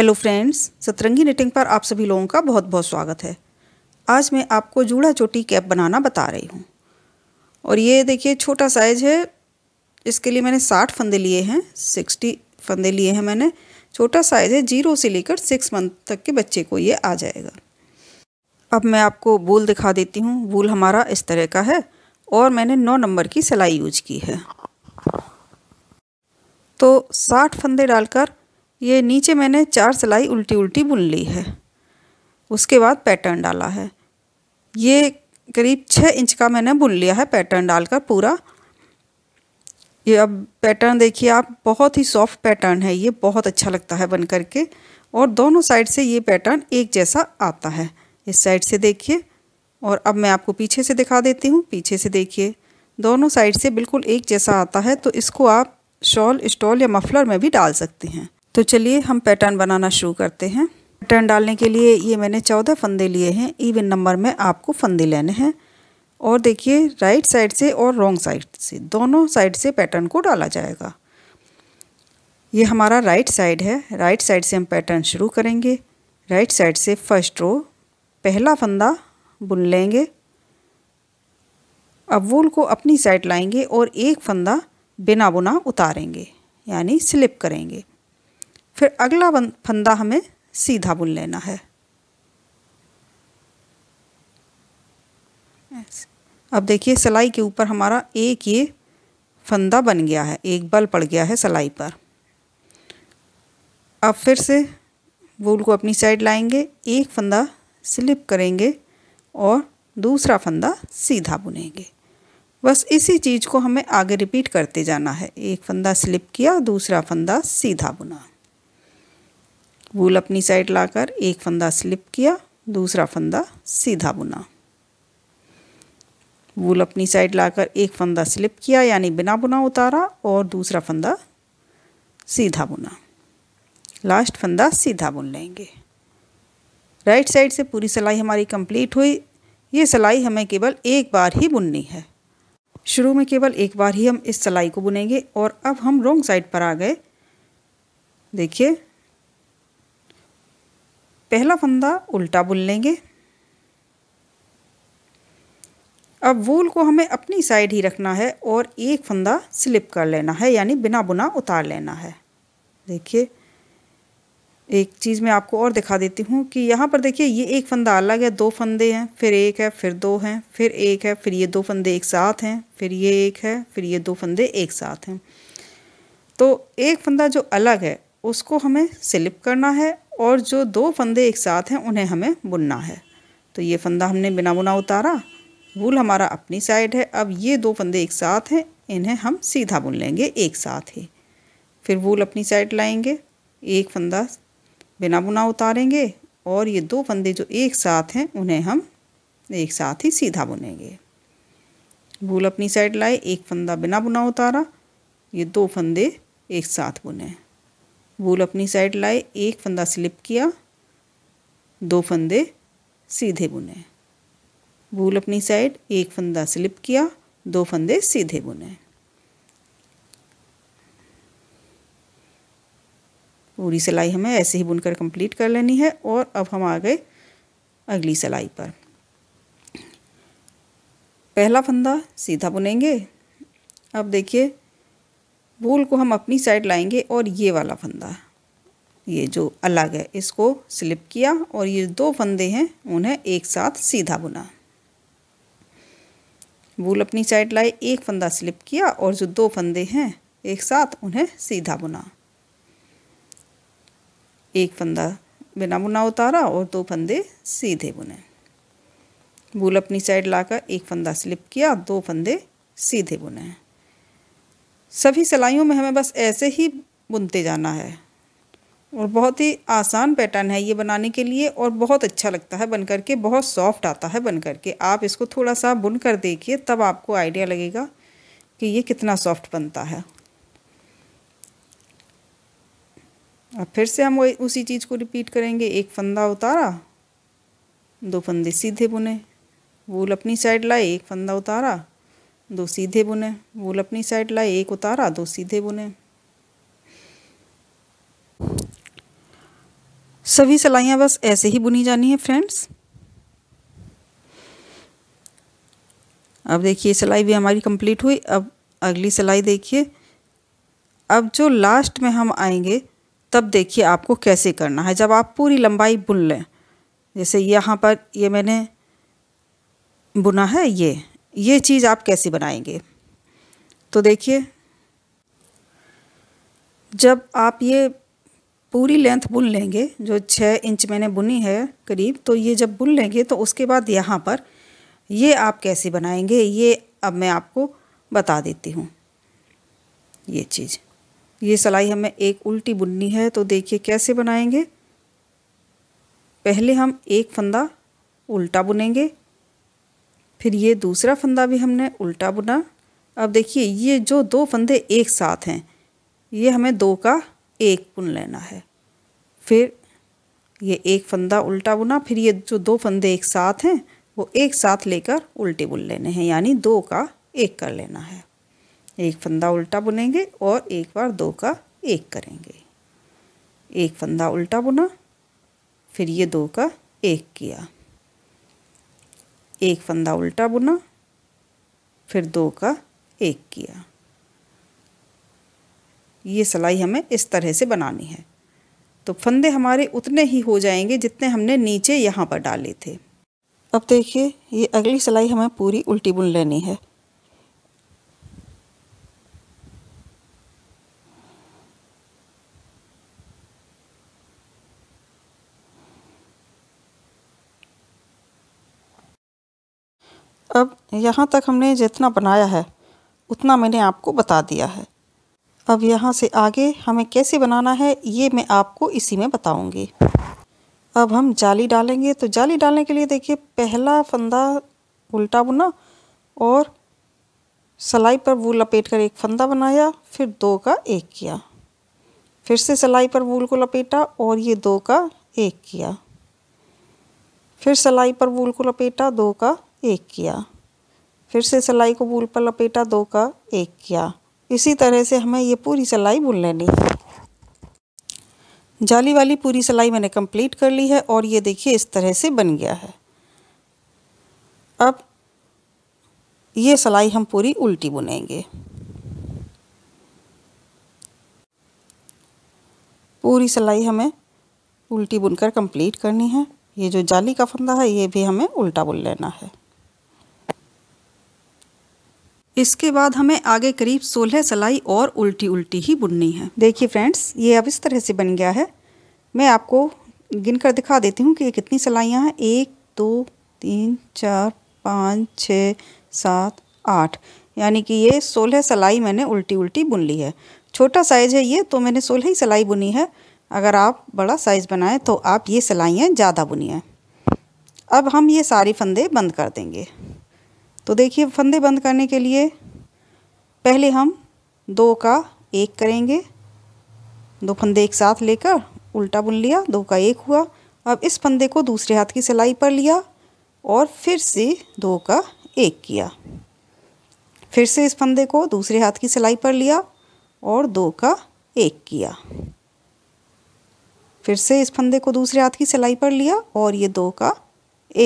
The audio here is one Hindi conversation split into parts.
हेलो फ्रेंड्स सतरंगी निटिंग पर आप सभी लोगों का बहुत बहुत स्वागत है आज मैं आपको जूड़ा चोटी कैप बनाना बता रही हूँ और ये देखिए छोटा साइज़ है इसके लिए मैंने साठ फंदे लिए हैं सिक्सटी फंदे लिए हैं मैंने छोटा साइज़ है जीरो से लेकर सिक्स मंथ तक के बच्चे को ये आ जाएगा अब मैं आपको वूल दिखा देती हूँ वूल हमारा इस तरह का है और मैंने नौ नंबर की सिलाई यूज की है तो साठ फंदे डालकर ये नीचे मैंने चार सिलाई उल्टी उल्टी बुन ली है उसके बाद पैटर्न डाला है ये करीब छः इंच का मैंने बुन लिया है पैटर्न डालकर पूरा ये अब पैटर्न देखिए आप बहुत ही सॉफ्ट पैटर्न है ये बहुत अच्छा लगता है बन करके और दोनों साइड से ये पैटर्न एक जैसा आता है इस साइड से देखिए और अब मैं आपको पीछे से दिखा देती हूँ पीछे से देखिए दोनों साइड से बिल्कुल एक जैसा आता है तो इसको आप शॉल स्टॉल या मफलर में भी डाल सकती हैं तो चलिए हम पैटर्न बनाना शुरू करते हैं पैटर्न डालने के लिए ये मैंने चौदह फंदे लिए हैं इवन नंबर में आपको फंदे लेने हैं और देखिए राइट साइड से और रॉन्ग साइड से दोनों साइड से पैटर्न को डाला जाएगा ये हमारा राइट साइड है राइट साइड से हम पैटर्न शुरू करेंगे राइट साइड से फर्स्ट रो पहला फंदा बुन लेंगे अब वूल को अपनी साइड लाएंगे और एक फंदा बिना बुना उतारेंगे यानी स्लिप करेंगे फिर अगला फंदा हमें सीधा बुन लेना है अब देखिए सिलाई के ऊपर हमारा एक ये फंदा बन गया है एक बल पड़ गया है सिलाई पर अब फिर से वूल को अपनी साइड लाएंगे एक फंदा स्लिप करेंगे और दूसरा फंदा सीधा बुनेंगे बस इसी चीज़ को हमें आगे रिपीट करते जाना है एक फंदा स्लिप किया दूसरा फंदा सीधा बुना वूल अपनी साइड लाकर एक फंदा स्लिप किया दूसरा फंदा सीधा बुना वूल अपनी साइड लाकर एक फंदा स्लिप किया यानी बिना बुना उतारा और दूसरा फंदा सीधा बुना लास्ट फंदा सीधा बुन लेंगे राइट साइड से पूरी सिलाई हमारी कंप्लीट हुई ये सिलाई हमें केवल एक बार ही बुननी है शुरू में केवल एक बार ही हम इस सिलाई को बुनेंगे और अब हम रोंग साइड पर आ गए देखिए पहला फंदा उल्टा बुन लेंगे अब वूल को हमें अपनी साइड ही रखना है और एक फंदा स्लिप कर लेना है यानी बिना बुना उतार लेना है देखिए एक चीज़ मैं आपको और दिखा देती हूँ कि यहाँ पर देखिए ये एक फंदा अलग है दो फंदे हैं फिर एक है फिर दो हैं फिर एक है फिर ये दो फंदे एक साथ हैं फिर ये एक है फिर ये दो फंदे एक साथ हैं तो एक फंदा जो अलग है उसको हमें स्लिप करना है और जो दो फंदे एक साथ हैं उन्हें हमें बुनना है तो ये फंदा हमने बिना बुना उतारा वूल हमारा अपनी साइड है अब ये दो फंदे एक साथ हैं इन्हें हम सीधा बुन लेंगे एक साथ ही फिर वूल अपनी साइड लाएंगे एक फंदा बिना बुना उतारेंगे और ये दो फंदे जो एक साथ हैं उन्हें हम एक साथ ही सीधा बुनेंगे वूल अपनी साइड लाए एक फंदा बिना बुना उतारा ये दो फंदे एक साथ बुने वूल अपनी साइड लाए एक फंदा स्लिप किया दो फंदे सीधे बुने वूल अपनी साइड एक फंदा स्लिप किया दो फंदे सीधे बुने पूरी सिलाई हमें ऐसे ही बुनकर कंप्लीट कर लेनी है और अब हम आ गए अगली सिलाई पर पहला फंदा सीधा बुनेंगे अब देखिए भूल को हम अपनी साइड लाएंगे और ये वाला फंदा ये जो अलग है इसको स्लिप किया और ये दो फंदे हैं उन्हें एक साथ सीधा बुना भूल अपनी साइड लाए एक फंदा स्लिप किया और जो दो फंदे हैं एक साथ उन्हें सीधा बुना एक फंदा बिना बुना उतारा और दो फंदे सीधे बुने भूल अपनी साइड लाकर एक फंदा स्लिप किया दो फंदे सीधे बुने सभी सिलाइयों में हमें बस ऐसे ही बुनते जाना है और बहुत ही आसान पैटर्न है ये बनाने के लिए और बहुत अच्छा लगता है बन करके बहुत सॉफ्ट आता है बन करके आप इसको थोड़ा सा बुन कर देखिए तब आपको आइडिया लगेगा कि ये कितना सॉफ्ट बनता है अब फिर से हम वही उसी चीज़ को रिपीट करेंगे एक फंदा उतारा दो फंदे सीधे बुने वूल अपनी साइड लाए एक फंदा उतारा दो सीधे बुने वूल अपनी साइड लाए एक उतारा दो सीधे बुने सभी सिलाइयाँ बस ऐसे ही बुनी जानी है फ्रेंड्स अब देखिए सिलाई भी हमारी कंप्लीट हुई अब अगली सिलाई देखिए अब जो लास्ट में हम आएंगे तब देखिए आपको कैसे करना है जब आप पूरी लंबाई बुन लें जैसे यहाँ पर ये मैंने बुना है ये ये चीज़ आप कैसे बनाएंगे तो देखिए जब आप ये पूरी लेंथ बुन लेंगे जो छः इंच मैंने बुनी है करीब तो ये जब बुन लेंगे तो उसके बाद यहाँ पर ये आप कैसे बनाएंगे ये अब मैं आपको बता देती हूँ ये चीज़ ये सलाई हमें एक उल्टी बुननी है तो देखिए कैसे बनाएंगे पहले हम एक फंदा उल्टा बुनेंगे फिर ये दूसरा फंदा भी हमने उल्टा बुना अब देखिए ये जो दो फंदे एक साथ हैं ये हमें दो का एक बुन लेना है फिर ये एक फंदा उल्टा बुना फिर ये जो दो फंदे एक साथ हैं वो एक साथ लेकर उल्टे बुन लेने हैं यानी दो का एक कर लेना है एक फंदा उल्टा बुनेंगे और एक बार दो का एक करेंगे एक फंदा उल्टा बुना फिर ये दो का एक किया एक फंदा उल्टा बुना फिर दो का एक किया ये सिलाई हमें इस तरह से बनानी है तो फंदे हमारे उतने ही हो जाएंगे जितने हमने नीचे यहाँ पर डाले थे अब देखिए ये अगली सिलाई हमें पूरी उल्टी बुन लेनी है अब यहाँ तक हमने जितना बनाया है उतना मैंने आपको बता दिया है अब यहाँ से आगे हमें कैसे बनाना है ये मैं आपको इसी में बताऊँगी अब हम जाली डालेंगे तो जाली डालने के लिए देखिए पहला फंदा उल्टा बुना और सलाई पर वूल लपेट कर एक फंदा बनाया फिर दो का एक किया फिर से सलाई पर वूल को लपेटा और ये दो का एक किया फिर सलाई पर वूल को लपेटा दो का एक किया फिर से सिलाई को बुल पर लपेटा दो का एक किया इसी तरह से हमें ये पूरी सिलाई बुन लेनी है जाली वाली पूरी सिलाई मैंने कंप्लीट कर ली है और ये देखिए इस तरह से बन गया है अब ये सिलाई हम पूरी उल्टी बुनेंगे पूरी सिलाई हमें उल्टी बुनकर कंप्लीट करनी है ये जो जाली का फंदा है ये भी हमें उल्टा बुन लेना है इसके बाद हमें आगे करीब 16 सलाई और उल्टी उल्टी ही बुननी है देखिए फ्रेंड्स ये अब इस तरह से बन गया है मैं आपको गिन कर दिखा देती हूँ कि ये कितनी सलाइयाँ हैं एक दो तीन चार पाँच छः सात आठ यानी कि ये सोलह सलाई मैंने उल्टी उल्टी बुन ली है छोटा साइज़ है ये तो मैंने सोलह ही सिलाई बुनी है अगर आप बड़ा साइज़ बनाएं तो आप ये सिलाइयाँ ज़्यादा हैं अब हम ये सारी फंदे बंद कर देंगे तो देखिए फंदे बंद करने के लिए पहले हम दो का एक करेंगे दो फंदे एक साथ लेकर उल्टा बुन लिया दो का एक हुआ अब इस फंदे को दूसरे हाथ की सिलाई पर लिया और फिर से दो का एक किया फिर से इस फंदे को दूसरे हाथ की सिलाई पर लिया और दो का एक किया फिर से इस फंदे को दूसरे हाथ की सिलाई पर लिया और ये दो का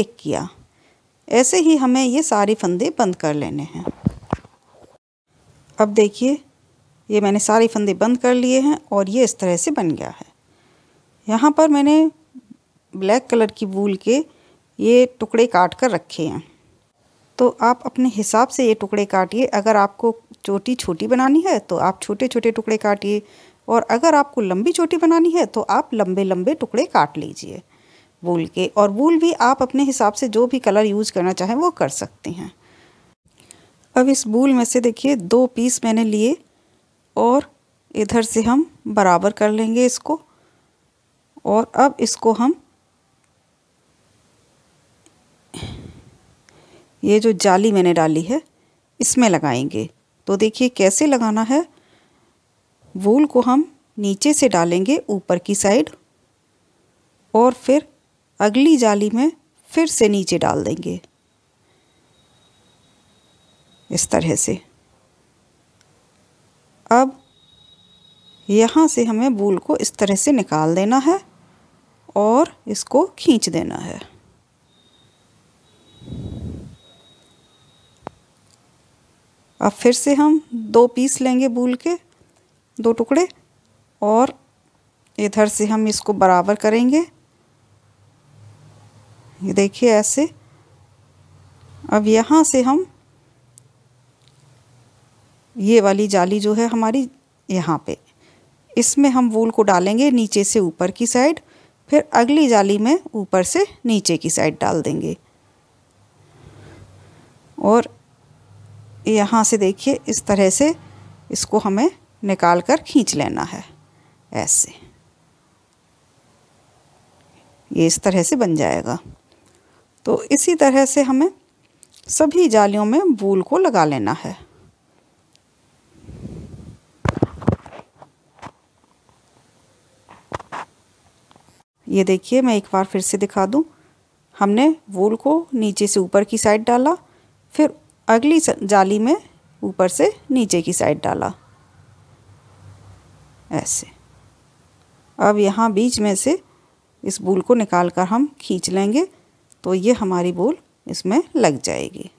एक किया ऐसे ही हमें ये सारे फंदे बंद कर लेने हैं अब देखिए ये मैंने सारे फंदे बंद कर लिए हैं और ये इस तरह से बन गया है यहाँ पर मैंने ब्लैक कलर की वूल के ये टुकड़े काट कर रखे हैं तो आप अपने हिसाब से ये टुकड़े काटिए अगर आपको चोटी छोटी बनानी है तो आप छोटे छोटे टुकड़े काटिए और अगर आपको लंबी चोटी बनानी है तो आप लंबे लंबे टुकड़े काट लीजिए वूल के और वूल भी आप अपने हिसाब से जो भी कलर यूज़ करना चाहें वो कर सकते हैं अब इस वूल में से देखिए दो पीस मैंने लिए और इधर से हम बराबर कर लेंगे इसको और अब इसको हम ये जो जाली मैंने डाली है इसमें लगाएंगे तो देखिए कैसे लगाना है वूल को हम नीचे से डालेंगे ऊपर की साइड और फिर अगली जाली में फिर से नीचे डाल देंगे इस तरह से अब यहाँ से हमें बूल को इस तरह से निकाल देना है और इसको खींच देना है अब फिर से हम दो पीस लेंगे बूल के दो टुकड़े और इधर से हम इसको बराबर करेंगे ये देखिए ऐसे अब यहाँ से हम ये वाली जाली जो है हमारी यहाँ पे इसमें हम वूल को डालेंगे नीचे से ऊपर की साइड फिर अगली जाली में ऊपर से नीचे की साइड डाल देंगे और यहाँ से देखिए इस तरह से इसको हमें निकाल कर खींच लेना है ऐसे ये इस तरह से बन जाएगा तो इसी तरह से हमें सभी जालियों में बूल को लगा लेना है ये देखिए मैं एक बार फिर से दिखा दूं हमने वूल को नीचे से ऊपर की साइड डाला फिर अगली जाली में ऊपर से नीचे की साइड डाला ऐसे अब यहाँ बीच में से इस बूल को निकाल कर हम खींच लेंगे तो ये हमारी बोल इसमें लग जाएगी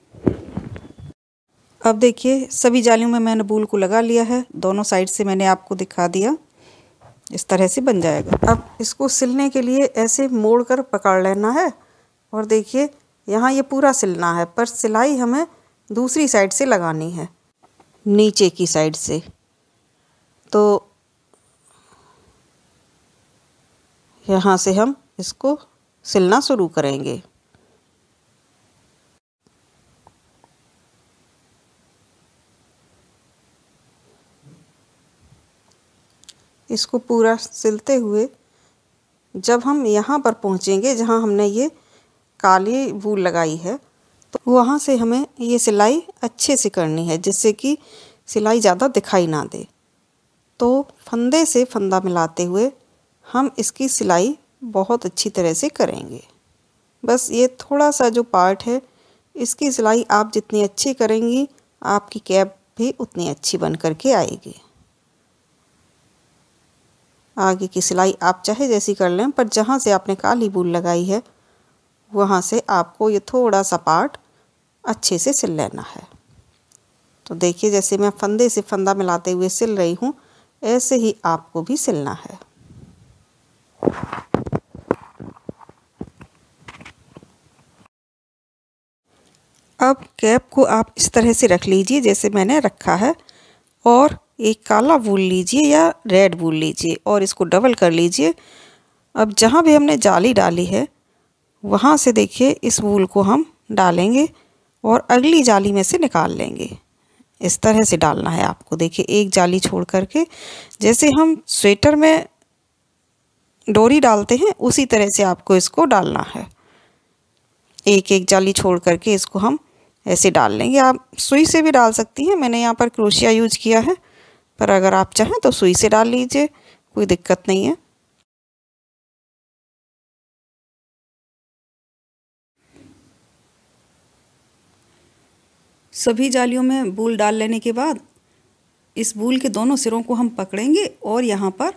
अब देखिए सभी जालियों में मैंने बूल को लगा लिया है दोनों साइड से मैंने आपको दिखा दिया इस तरह से बन जाएगा अब इसको सिलने के लिए ऐसे मोड़ कर पकड़ लेना है और देखिए यहाँ ये पूरा सिलना है पर सिलाई हमें दूसरी साइड से लगानी है नीचे की साइड से तो यहाँ से हम इसको सिलना शुरू करेंगे इसको पूरा सिलते हुए जब हम यहाँ पर पहुँचेंगे जहाँ हमने ये काली वूल लगाई है तो वहाँ से हमें ये सिलाई अच्छे से करनी है जिससे कि सिलाई ज़्यादा दिखाई ना दे तो फंदे से फंदा मिलाते हुए हम इसकी सिलाई बहुत अच्छी तरह से करेंगे बस ये थोड़ा सा जो पार्ट है इसकी सिलाई आप जितनी अच्छी करेंगी आपकी कैप भी उतनी अच्छी बन करके आएगी आगे की सिलाई आप चाहे जैसी कर लें पर जहाँ से आपने काली बूल लगाई है वहाँ से आपको ये थोड़ा सा पार्ट अच्छे से सिल लेना है तो देखिए जैसे मैं फंदे से फंदा मिलाते हुए सिल रही हूँ ऐसे ही आपको भी सिलना है अब कैप को आप इस तरह से रख लीजिए जैसे मैंने रखा है और एक काला वूल लीजिए या रेड वूल लीजिए और इसको डबल कर लीजिए अब जहाँ भी हमने जाली डाली है वहाँ से देखिए इस वूल को हम डालेंगे और अगली जाली में से निकाल लेंगे इस तरह से डालना है आपको देखिए एक जाली छोड़ करके जैसे हम स्वेटर में डोरी डालते हैं उसी तरह से आपको इसको डालना है एक एक जाली छोड़ करके इसको हम ऐसे डाल लेंगे आप सुई से भी डाल सकती हैं मैंने यहाँ पर क्रोशिया यूज किया है पर अगर आप चाहें तो सुई से डाल लीजिए कोई दिक्कत नहीं है सभी जालियों में बूल डाल लेने के बाद इस बूल के दोनों सिरों को हम पकड़ेंगे और यहाँ पर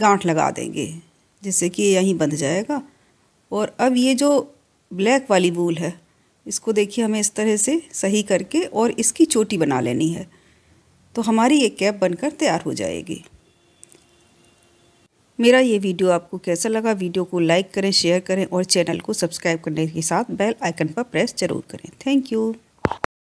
गांठ लगा देंगे जिससे कि यहीं बंध जाएगा और अब ये जो ब्लैक वाली बूल है इसको देखिए हमें इस तरह से सही करके और इसकी चोटी बना लेनी है तो हमारी ये कैप बनकर तैयार हो जाएगी मेरा ये वीडियो आपको कैसा लगा वीडियो को लाइक करें शेयर करें और चैनल को सब्सक्राइब करने के साथ बेल आइकन पर प्रेस जरूर करें थैंक यू